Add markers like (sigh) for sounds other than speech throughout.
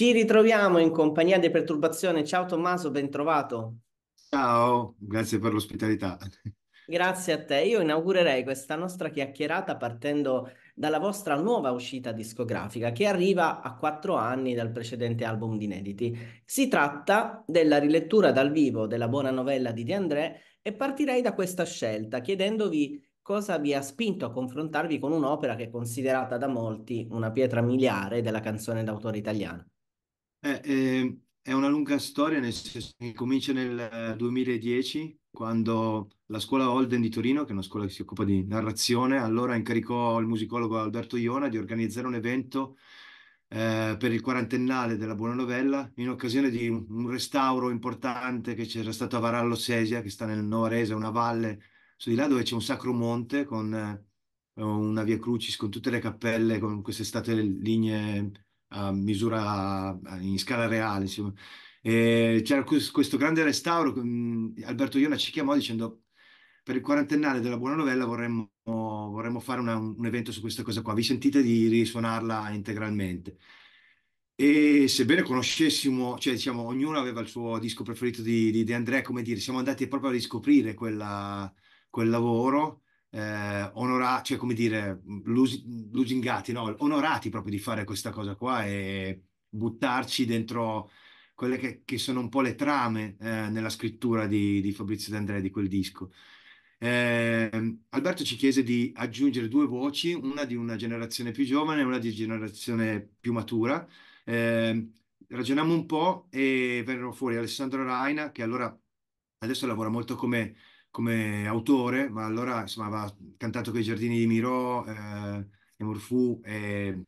Ci ritroviamo in compagnia di Perturbazione. Ciao Tommaso, ben trovato. Ciao, grazie per l'ospitalità. Grazie a te. Io inaugurerei questa nostra chiacchierata partendo dalla vostra nuova uscita discografica che arriva a quattro anni dal precedente album di inediti. Si tratta della rilettura dal vivo della buona novella di De André e partirei da questa scelta chiedendovi cosa vi ha spinto a confrontarvi con un'opera che è considerata da molti una pietra miliare della canzone d'autore italiana. Eh, eh, è una lunga storia, nel senso che comincia nel 2010, eh, quando la scuola Holden di Torino, che è una scuola che si occupa di narrazione, allora incaricò il musicologo Alberto Iona di organizzare un evento eh, per il quarantennale della Buona Novella, in occasione di un restauro importante che c'era stato a Varallo Sesia, che sta nel Novarese, una valle su di là dove c'è un sacro monte con eh, una via crucis, con tutte le cappelle, con queste state lignee a misura in scala reale. Insomma. E c'era questo grande restauro. Alberto Iona ci chiamò dicendo: Per il quarantennale della buona novella vorremmo, vorremmo fare una, un evento su questa cosa qua. Vi sentite di risuonarla integralmente? E sebbene conoscessimo, cioè diciamo, ognuno aveva il suo disco preferito di, di De André, come dire, siamo andati proprio a riscoprire quella, quel lavoro eh, onorati, cioè come dire, lusingati, no? onorati proprio di fare questa cosa qua e buttarci dentro quelle che, che sono un po' le trame eh, nella scrittura di, di Fabrizio D'Andrea di quel disco. Eh, Alberto ci chiese di aggiungere due voci, una di una generazione più giovane e una di generazione più matura. Eh, ragioniamo un po' e vennero fuori Alessandro Raina, che allora adesso lavora molto come come autore, ma allora insomma aveva cantato con i giardini di Miro eh, e Morfù e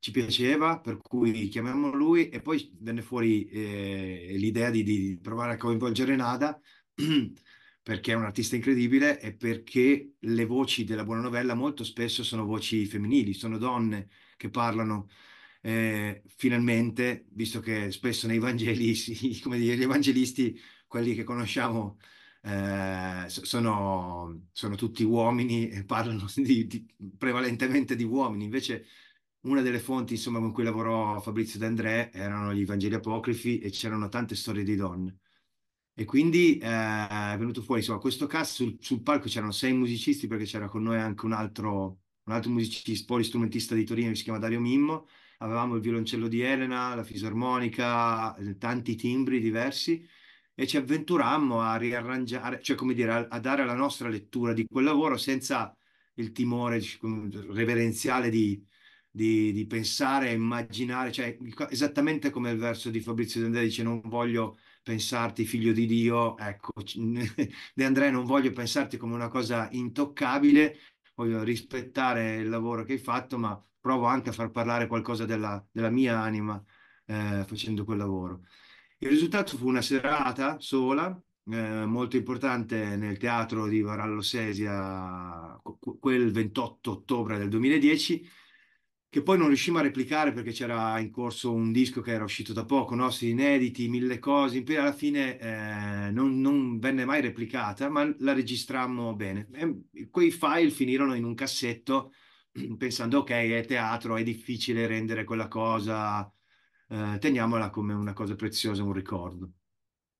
ci piaceva, per cui chiamiamo lui e poi venne fuori eh, l'idea di, di, provare a coinvolgere Nada (clears throat) perché è un artista incredibile e perché le voci della buona novella molto spesso sono voci femminili, sono donne che parlano eh, finalmente, visto che spesso nei Vangeli, sì, (laughs) come dire, gli evangelisti, quelli che conosciamo, eh, sono, sono, tutti uomini e parlano (laughs) di, di, prevalentemente di uomini. Invece una delle fonti insomma, con cui lavorò Fabrizio D'André erano gli Vangeli apocrifi e c'erano tante storie di donne. E quindi eh, è venuto fuori, insomma, questo cast sul, sul palco c'erano sei musicisti perché c'era con noi anche un altro, un altro musicista, polistrumentista di Torino che si chiama Dario Mimmo, avevamo il violoncello di Elena, la fisarmonica, eh, tanti timbri diversi e ci avventurammo a riarrangiare, cioè come dire, a, a dare la nostra lettura di quel lavoro senza il timore reverenziale di, di, di pensare, immaginare, cioè esattamente come il verso di Fabrizio De Andrea dice non voglio pensarti figlio di Dio, ecco, (laughs) De Andrea non voglio pensarti come una cosa intoccabile, voglio rispettare il lavoro che hai fatto, ma provo anche a far parlare qualcosa della, della mia anima eh, facendo quel lavoro. Il risultato fu una serata sola, eh, molto importante nel teatro di Varallo Sesia quel 28 ottobre del 2010, che poi non riuscimmo a replicare perché c'era in corso un disco che era uscito da poco, nostri inediti, mille cose, poi alla fine eh, non, non, venne mai replicata, ma la registrammo bene. E quei file finirono in un cassetto (clears throat) pensando ok, è teatro, è difficile rendere quella cosa eh, teniamola come una cosa preziosa, un ricordo.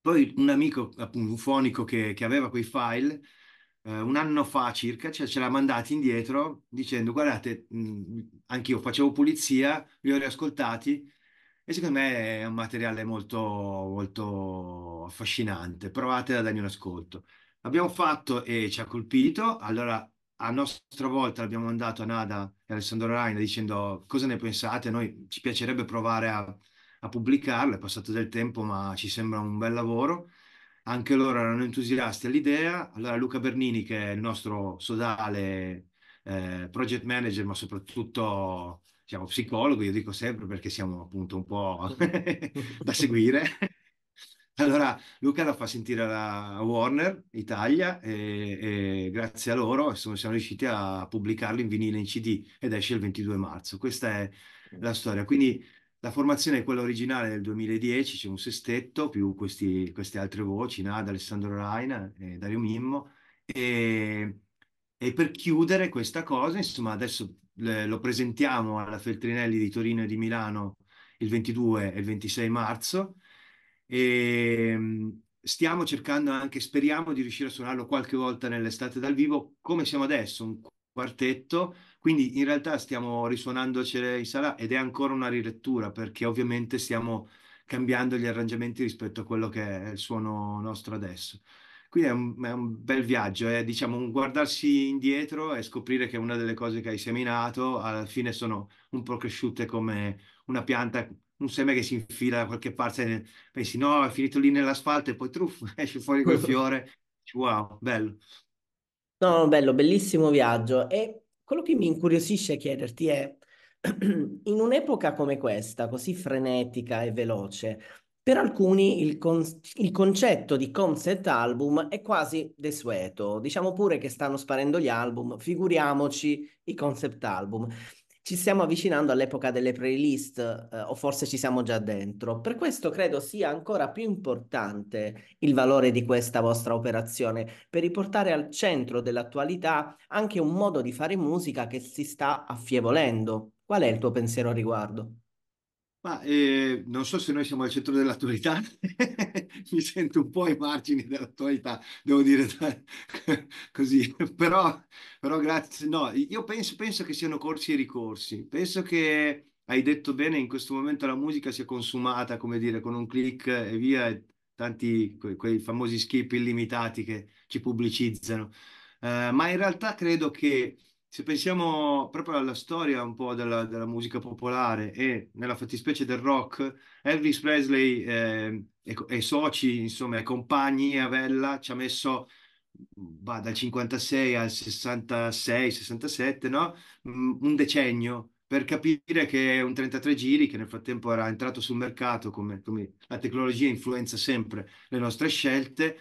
Poi un amico appunto fonico che, che aveva quei file, eh, un anno fa circa, cioè, ce l'ha mandati indietro dicendo guardate, anche io facevo pulizia, li ho riascoltati e secondo me è un materiale molto, molto affascinante, provate a dargli un ascolto. Abbiamo fatto e ci ha colpito, allora a nostra volta l'abbiamo mandato a Nada e Alessandro Raina dicendo cosa ne pensate, noi ci piacerebbe provare a, a pubblicarlo, è passato del tempo ma ci sembra un bel lavoro. Anche loro erano entusiasti all'idea, allora Luca Bernini che è il nostro sodale eh, project manager ma soprattutto diciamo, psicologo, io dico sempre perché siamo appunto un po' (laughs) da seguire. Allora, Luca la fa sentire alla Warner Italia e, e grazie a loro insomma, siamo riusciti a pubblicarlo in vinile in CD ed esce il 22 marzo. Questa è la storia. Quindi la formazione è quella originale del 2010, c'è un sestetto più questi, queste altre voci, Nada, Alessandro Raina, eh, Dario Mimmo. E, e, per chiudere questa cosa, insomma, adesso le, lo presentiamo alla Feltrinelli di Torino e di Milano il 22 e il 26 marzo. E, ehm, stiamo cercando anche, speriamo di riuscire a suonarlo qualche volta nell'estate dal vivo, come siamo adesso, un quartetto quindi in realtà stiamo risuonandocene in sala ed è ancora una rilettura perché ovviamente stiamo cambiando gli arrangiamenti rispetto a quello che è il suono nostro adesso. Quindi è un, è un bel viaggio, è eh. diciamo un guardarsi indietro e scoprire che una delle cose che hai seminato alla fine sono un po' cresciute come una pianta un seme che si infila da qualche parte, pensi no, è finito lì nell'asfalto e poi truff, (laughs) esce fuori quel (laughs) fiore. Wow, bello. No, bello, bellissimo viaggio. E quello che mi incuriosisce chiederti è, (clears throat) in un'epoca come questa, così frenetica e veloce, per alcuni il, con- il, concetto di concept album è quasi desueto, diciamo pure che stanno sparendo gli album, figuriamoci i concept album ci stiamo avvicinando all'epoca delle playlist eh, o forse ci siamo già dentro. Per questo credo sia ancora più importante il valore di questa vostra operazione per riportare al centro dell'attualità anche un modo di fare musica che si sta affievolendo. Qual è il tuo pensiero a riguardo? Ma eh, non so se noi siamo al centro dell'attualità, (laughs) mi sento un po' ai margini dell'attualità, devo dire (laughs) così, però, però, grazie. No, io penso, penso, che siano corsi e ricorsi, penso che hai detto bene, in questo momento la musica si è consumata, come dire, con un click e via, e tanti que- quei famosi skip illimitati che ci pubblicizzano, uh, ma in realtà credo che se pensiamo proprio alla storia un po' della, della, musica popolare e nella fattispecie del rock, Elvis Presley ehm, e, e, soci, insomma, compagni a Vella ci ha messo bah, dal 56 al 66, 67, no? Mm, un decennio per capire che un 33 giri che nel frattempo era entrato sul mercato, come, come la tecnologia influenza sempre le nostre scelte,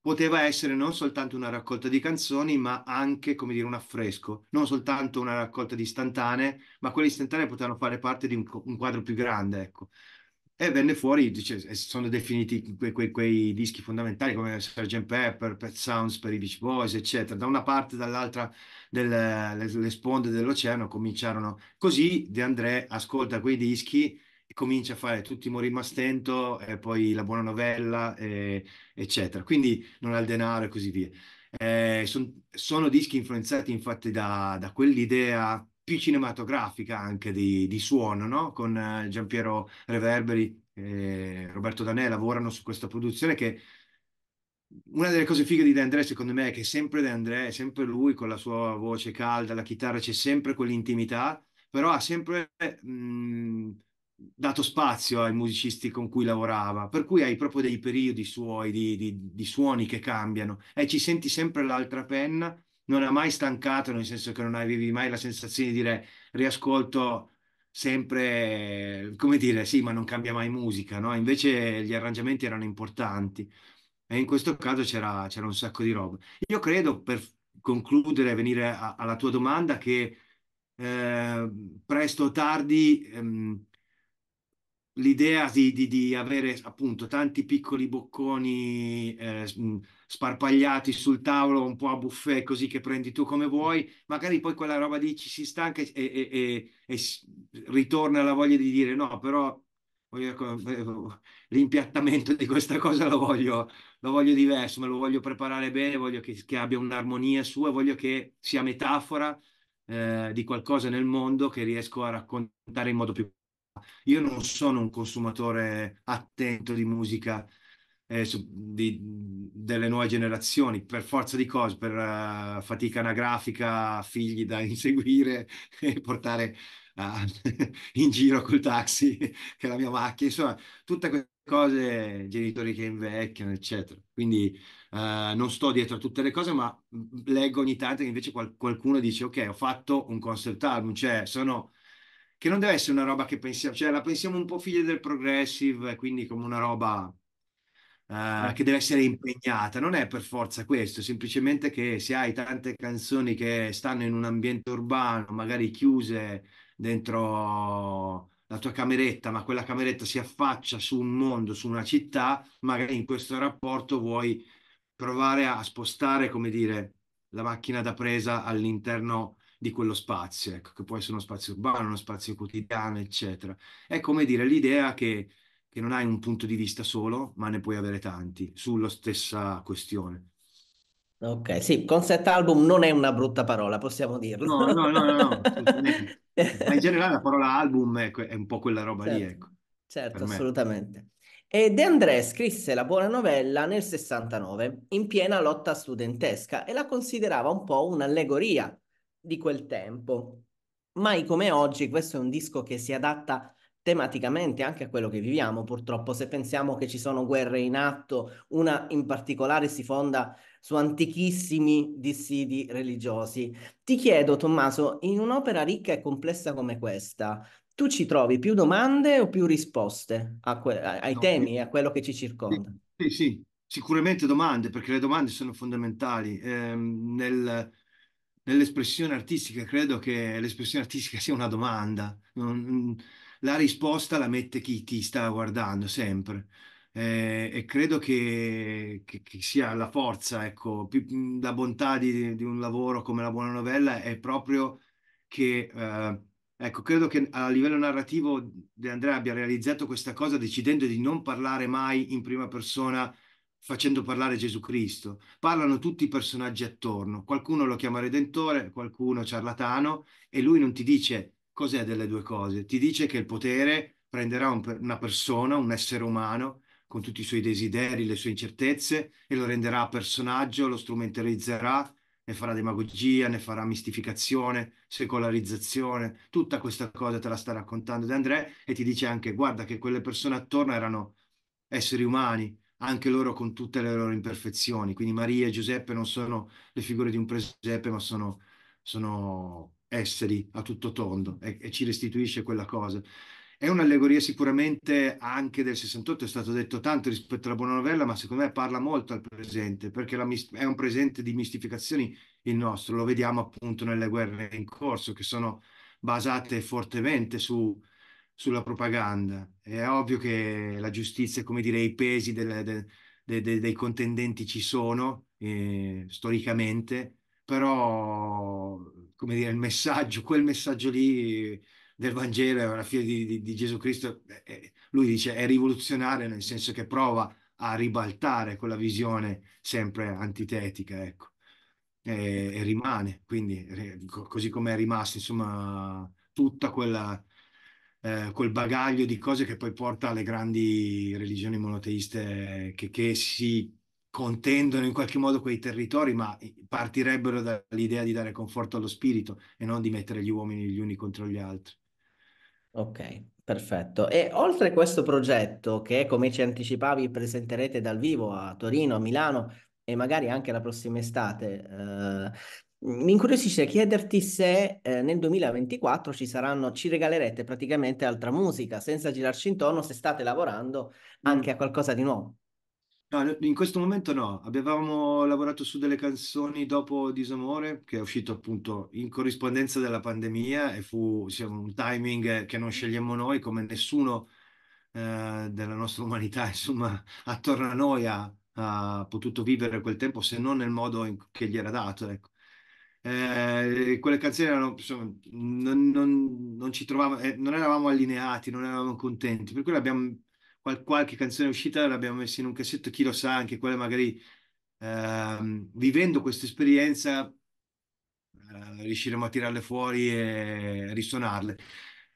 poteva essere non soltanto una raccolta di canzoni, ma anche, come dire, un affresco, non soltanto una raccolta di istantanee, ma quelle istantanee potevano fare parte di un, un quadro più grande, ecco. E venne fuori, dice, sono definiti que, que, quei dischi fondamentali come Sgt. Pepper, Pet Sounds per i Beach Boys, eccetera. Da una parte e dall'altra delle, le, le sponde dell'oceano cominciarono. Così De André ascolta quei dischi comincia a fare tutti i morimo a stento e poi la buona novella, e, eccetera. Quindi non ha il denaro e così via. Eh, son, sono dischi influenzati infatti da, da quell'idea più cinematografica anche di, di suono, no? con eh, Giampiero Reverberi e Roberto Danè lavorano su questa produzione che una delle cose fighe di De André secondo me è che sempre De André, sempre lui con la sua voce calda, la chitarra, c'è sempre quell'intimità, però ha sempre... Mh, dato spazio ai musicisti con cui lavorava, per cui hai proprio dei periodi suoi di, di, di suoni che cambiano e ci senti sempre l'altra penna, non ha mai stancato, nel senso che non avevi mai la sensazione di dire riascolto sempre, come dire, sì, ma non cambia mai musica, no? Invece gli arrangiamenti erano importanti e in questo caso c'era, c'era un sacco di roba. Io credo, per concludere, venire a, alla tua domanda, che eh, presto o tardi... Ehm, l'idea di, di, di, avere appunto tanti piccoli bocconi eh, sparpagliati sul tavolo, un po' a buffet, così che prendi tu come vuoi, magari poi quella roba lì ci si stanca e, e, e, e ritorna la voglia di dire no, però eh, l'impiattamento di questa cosa lo voglio, lo voglio diverso, me lo voglio preparare bene, voglio che, che abbia un'armonia sua, voglio che sia metafora eh, di qualcosa nel mondo che riesco a raccontare in modo più io non sono un consumatore attento di musica eh, di, delle nuove generazioni, per forza di cose, per uh, fatica anagrafica, figli da (laughs) inseguire e portare uh, (laughs) in giro col taxi, che è la mia macchina, insomma, tutte queste cose, genitori che invecchiano, eccetera. Quindi uh, non sto dietro a tutte le cose, ma mm, leggo ogni tanto che invece qual- qualcuno dice, ok, ho fatto un concept album, cioè sono che non deve essere una roba che pensiamo, cioè la pensiamo un po' figlia del progressive, quindi come una roba uh, che deve essere impegnata. Non è per forza questo, semplicemente che se hai tante canzoni che stanno in un ambiente urbano, magari chiuse dentro la tua cameretta, ma quella cameretta si affaccia su un mondo, su una città, magari in questo rapporto vuoi provare a spostare, come dire, la macchina da presa all'interno di quello spazio, ecco, che può essere uno spazio urbano, uno spazio quotidiano, eccetera. È come dire l'idea che, che non hai un punto di vista solo, ma ne puoi avere tanti sulla stessa questione. Ok, sì, concept album non è una brutta parola, possiamo dirlo. No, no, no, no, no (laughs) Ma in generale la parola album è, ecco, è un po' quella roba certo, lì, ecco. Certo, assolutamente. E De André scrisse la buona novella nel 69, in piena lotta studentesca, e la considerava un po' un'allegoria di quel tempo. Mai come oggi, questo è un disco che si adatta tematicamente anche a quello che viviamo, purtroppo. Se pensiamo che ci sono guerre in atto, una in particolare si fonda su antichissimi dissidi religiosi. Ti chiedo, Tommaso, in un'opera ricca e complessa come questa, tu ci trovi più domande o più risposte que- ai no, temi e a quello che ci circonda? Sì, sì, sicuramente domande, perché le domande sono fondamentali eh, nel nell'espressione artistica, credo che l'espressione artistica sia una domanda, non, mm, la risposta la mette chi ti sta guardando sempre. Eh, e credo che, che, che, sia la forza, ecco, più, mm, la bontà di, di, un lavoro come la buona novella è proprio che, eh, ecco, credo che a livello narrativo De Andrea abbia realizzato questa cosa decidendo di non parlare mai in prima persona facendo parlare Gesù Cristo. Parlano tutti i personaggi attorno, qualcuno lo chiama Redentore, qualcuno ciarlatano e lui non ti dice cos'è delle due cose, ti dice che il potere prenderà un, una persona, un essere umano, con tutti i suoi desideri, le sue incertezze e lo renderà personaggio, lo strumentalizzerà, ne farà demagogia, ne farà mistificazione, secolarizzazione, tutta questa cosa te la sta raccontando De André e ti dice anche guarda che quelle persone attorno erano esseri umani, anche loro con tutte le loro imperfezioni. Quindi Maria e Giuseppe non sono le figure di un presepe, ma sono, sono esseri a tutto tondo e, e, ci restituisce quella cosa. È un'allegoria sicuramente anche del 68, è stato detto tanto rispetto alla buona novella, ma secondo me parla molto al presente, perché la, è un presente di mistificazioni il nostro, lo vediamo appunto nelle guerre in corso, che sono basate fortemente su, sulla propaganda. È ovvio che la giustizia, come dire, i pesi del, de, de, dei contendenti ci sono eh, storicamente, però come dire, il messaggio, quel messaggio lì del Vangelo, alla fine di, di, di Gesù Cristo, eh, eh lui dice è rivoluzionario nel senso che prova a ribaltare quella visione sempre antitetica, ecco. E, e rimane, quindi così come è rimasta, insomma, tutta quella, eh, quel bagaglio di cose che poi porta alle grandi religioni monoteiste che, che si contendono in qualche modo quei territori, ma partirebbero dall'idea di dare conforto allo spirito e non di mettere gli uomini gli uni contro gli altri. Ok, perfetto. E oltre a questo progetto che, come ci anticipavi, presenterete dal vivo a Torino, a Milano e magari anche la prossima estate, eh, Mm, mi incuriosisce chiederti se eh, nel 2024 ci saranno, ci regalerete praticamente altra musica, senza girarci intorno, se state lavorando mm. anche a qualcosa di nuovo. No, in questo momento no, avevamo lavorato su delle canzoni dopo Disamore, che è uscito appunto in corrispondenza della pandemia e fu diciamo, un timing che non scegliamo noi, come nessuno eh, della nostra umanità, (laughs) insomma, attorno a noi ha, ha, potuto vivere quel tempo, se non nel modo in, che gli era dato, ecco. Eh, quelle canzoni erano, insomma, non, non, non, ci trovavamo, eh, non eravamo allineati, non eravamo contenti, per cui abbiamo, qual, qualche canzone uscita l'abbiamo messa in un cassetto, chi lo sa, anche quelle magari eh, vivendo questa esperienza eh, riusciremo a tirarle fuori e risuonarle.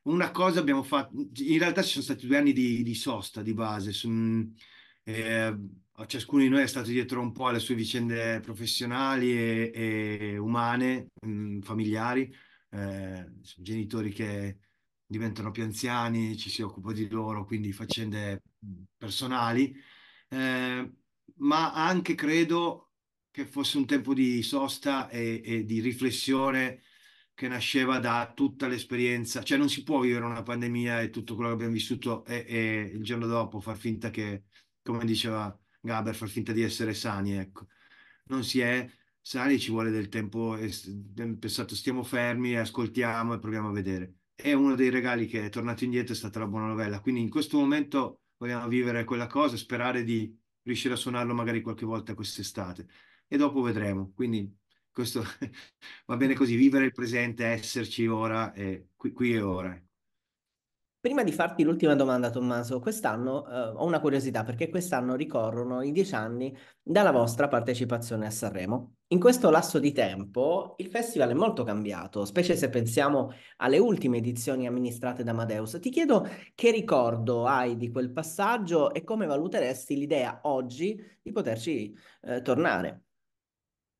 Una cosa abbiamo fatto, in realtà ci sono stati due anni di, di sosta di base, su, mm, eh, a ciascuno di noi è stato dietro un po' alle sue vicende professionali e, e umane, mh, mm, familiari, eh, genitori che diventano più anziani, ci si occupa di loro, quindi faccende mm, personali, eh, ma anche credo che fosse un tempo di sosta e, e di riflessione che nasceva da tutta l'esperienza, cioè non si può vivere una pandemia e tutto quello che abbiamo vissuto e, e il giorno dopo far finta che, come diceva Gaber far finta di essere sani, ecco. Non si è sani, ci vuole del tempo, pensato stiamo fermi, ascoltiamo e proviamo a vedere. È uno dei regali che è tornato indietro, è stata la buona novella, quindi in questo momento vogliamo vivere quella cosa, sperare di riuscire a suonarlo magari qualche volta quest'estate e dopo vedremo. Quindi questo (laughs) va bene così, vivere il presente, esserci ora, e qui, qui e ora. Prima di farti l'ultima domanda, Tommaso, quest'anno eh, ho una curiosità perché quest'anno ricorrono i dieci anni dalla vostra partecipazione a Sanremo. In questo lasso di tempo il festival è molto cambiato, specie se pensiamo alle ultime edizioni amministrate da Amadeus. Ti chiedo che ricordo hai di quel passaggio e come valuteresti l'idea oggi di poterci eh, tornare.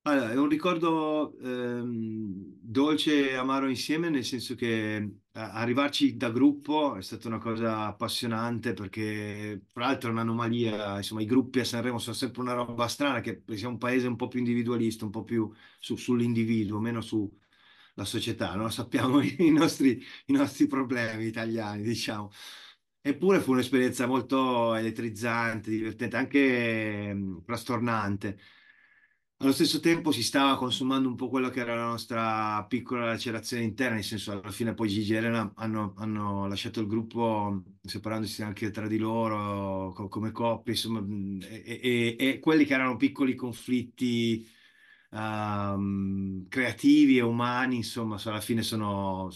Allora, è un ricordo ehm, dolce e amaro insieme, nel senso che eh, arrivarci da gruppo è stata una cosa appassionante perché, tra l'altro, è un'anomalia. Insomma, i gruppi a Sanremo sono sempre una roba strana, che siamo un paese un po' più individualista, un po' più su, sull'individuo, meno sulla società, no? (laughs) sappiamo i nostri, i nostri problemi italiani, diciamo. Eppure fu un'esperienza molto elettrizzante, divertente, anche ehm, frastornante allo stesso tempo si stava consumando un po' quello che era la nostra piccola lacerazione interna, nel senso alla fine poi Gigi e Elena hanno, hanno lasciato il gruppo separandosi anche tra di loro co- come coppie, insomma, e, e, e, quelli che erano piccoli conflitti um, creativi e umani, insomma, alla fine sono,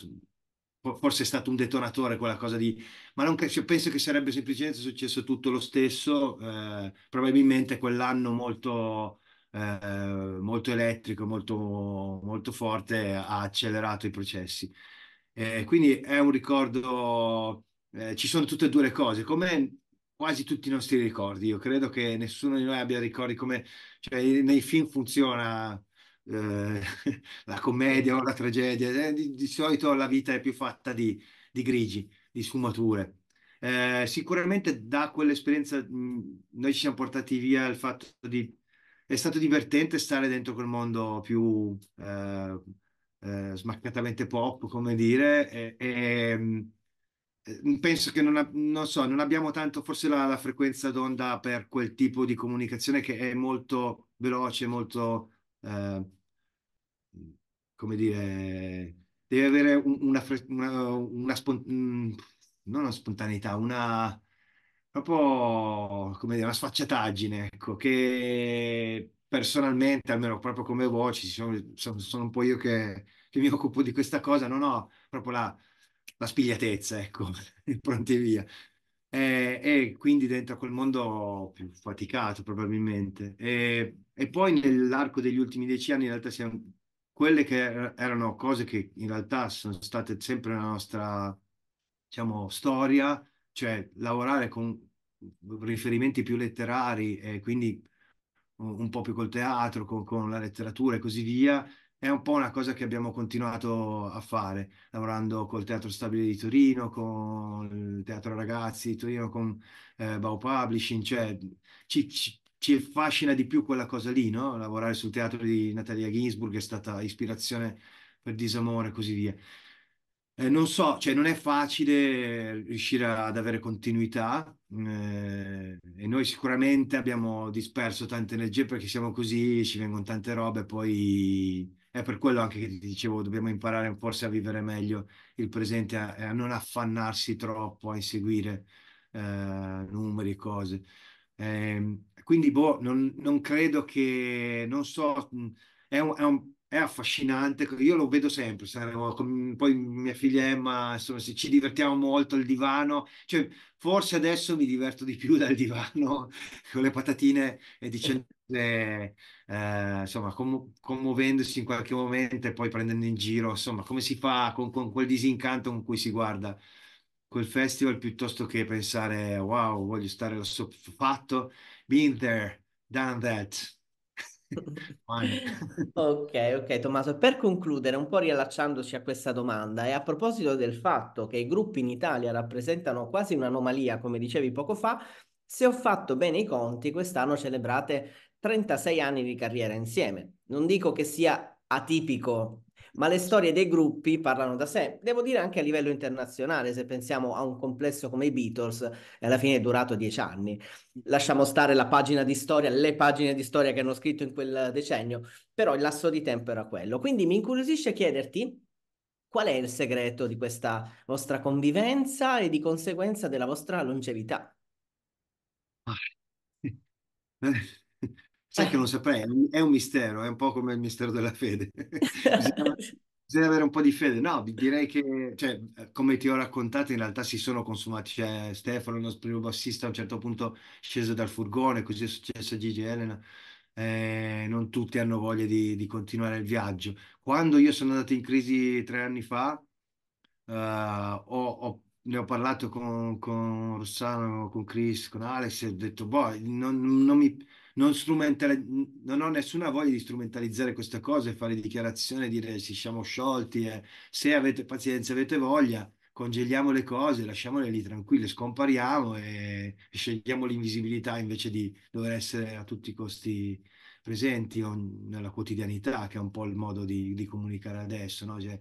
forse è stato un detonatore quella cosa di ma non cioè, penso che sarebbe semplicemente successo tutto lo stesso eh, probabilmente quell'anno molto eh, molto elettrico, molto, molto forte, ha accelerato i processi. Eh, quindi è un ricordo, eh, ci sono tutte e due le cose, come quasi tutti i nostri ricordi. Io credo che nessuno di noi abbia ricordi come, cioè nei film funziona eh, (laughs) la commedia o la tragedia, eh, di, di, solito la vita è più fatta di, di grigi, di sfumature. Eh, sicuramente da quell'esperienza mh, noi ci siamo portati via il fatto di è stato divertente stare dentro quel mondo più eh, eh, smaccatamente pop, come dire, e, e mm, eh, penso che non, ha, non, so, non abbiamo tanto forse la, la, frequenza d'onda per quel tipo di comunicazione che è molto veloce, molto, eh, come dire, deve avere una, una, una, una mm, non una spontaneità, una proprio come dire, una sfacciataggine, ecco, che personalmente, almeno proprio come voci, sono, sono un po' io che, che, mi occupo di questa cosa, non ho proprio la, la spigliatezza, ecco, (laughs) pronti via. E, e, quindi dentro quel mondo più faticato probabilmente. E, e poi nell'arco degli ultimi dieci anni in realtà siamo, quelle che er, erano cose che in realtà sono state sempre nella nostra, diciamo, storia, cioè lavorare con riferimenti più letterari e quindi un, po' più col teatro, con, con, la letteratura e così via, è un po' una cosa che abbiamo continuato a fare, lavorando col Teatro Stabile di Torino, con il Teatro Ragazzi di Torino, con eh, Bau Publishing, cioè ci, ci, ci affascina di più quella cosa lì, no? Lavorare sul teatro di Natalia Ginsburg è stata ispirazione per Disamore e così via. Eh, non so, cioè non è facile riuscire ad avere continuità eh, e noi sicuramente abbiamo disperso tante energie perché siamo così, ci vengono tante robe, poi è per quello anche che ti dicevo, dobbiamo imparare forse a vivere meglio il presente, a, a non affannarsi troppo, a inseguire eh, numeri e cose. Ehm, quindi boh, non, non, credo che, non so, è un, è un è affascinante, io lo vedo sempre, saremo, poi mia figlia Emma, insomma, se ci divertiamo molto al divano, cioè, forse adesso mi diverto di più (laughs) dal divano con le patatine e eh. dicendo, eh, eh, insomma, commu- commuovendosi in qualche momento e poi prendendo in giro, insomma, come si fa con, con quel disincanto con cui si guarda quel festival piuttosto che pensare, wow, voglio stare soffatto, been there, done that. (laughs) (laughs) ok, ok Tommaso, per concludere un po' riallacciandoci a questa domanda e a proposito del fatto che i gruppi in Italia rappresentano quasi un'anomalia, come dicevi poco fa, se ho fatto bene i conti, quest'anno celebrate 36 anni di carriera insieme. Non dico che sia atipico ma le storie dei gruppi parlano da sé. Devo dire anche a livello internazionale, se pensiamo a un complesso come i Beatles, alla fine è durato dieci anni. Lasciamo stare la pagina di storia, le pagine di storia che hanno scritto in quel decennio, però il lasso di tempo era quello. Quindi mi incuriosisce chiederti qual è il segreto di questa vostra convivenza e di conseguenza della vostra longevità. Ah. (laughs) Sai che eh. non saprei, è un mistero, è un po' come il mistero della fede. (laughs) bisogna, (laughs) bisogna, avere un po' di fede. No, direi che, cioè, come ti ho raccontato, in realtà si sono consumati. Cioè, Stefano, il nostro primo bassista, a un certo punto sceso dal furgone, così è successo a Gigi Elena. Eh, non tutti hanno voglia di, di, continuare il viaggio. Quando io sono andato in crisi tre anni fa, eh, ho, ho ne ho parlato con, con Rossano, con Chris, con Alex e ho detto, boh, non, non mi, non, non ho nessuna voglia di strumentalizzare questa cosa e fare dichiarazioni, dire ci siamo sciolti, eh. se avete pazienza, avete voglia, congeliamo le cose, lasciamole lì tranquille, scompariamo e scegliamo l'invisibilità invece di dover essere a tutti i costi presenti nella quotidianità, che è un po' il modo di, di comunicare adesso. No? Cioè,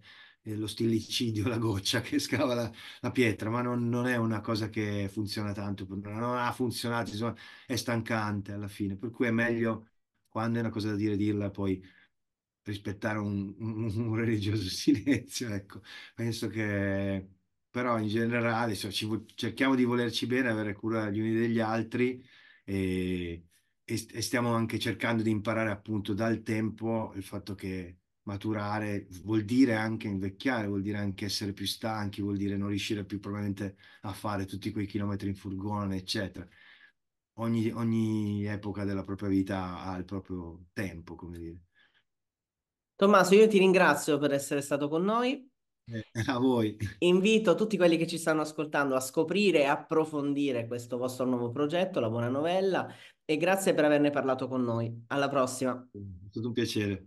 eh, lo stillicidio, la goccia che scava la, la pietra, ma non, non, è una cosa che funziona tanto, non ha funzionato, insomma, è stancante alla fine, per cui è meglio quando è una cosa da dire dirla poi rispettare un, un, un religioso (laughs) silenzio, ecco, penso che però in generale cioè, ci, cerchiamo di volerci bene, avere cura gli uni degli altri e, e, e stiamo anche cercando di imparare appunto dal tempo il fatto che maturare vuol dire anche invecchiare, vuol dire anche essere più stanchi, vuol dire non riuscire più probabilmente a fare tutti quei chilometri in furgone, eccetera. Ogni, ogni epoca della propria vita ha il proprio tempo, come dire. Tommaso, io ti ringrazio per essere stato con noi. Eh, a voi. Invito tutti quelli che ci stanno ascoltando a scoprire e approfondire questo vostro nuovo progetto, La Buona Novella, e grazie per averne parlato con noi. Alla prossima. È stato un piacere.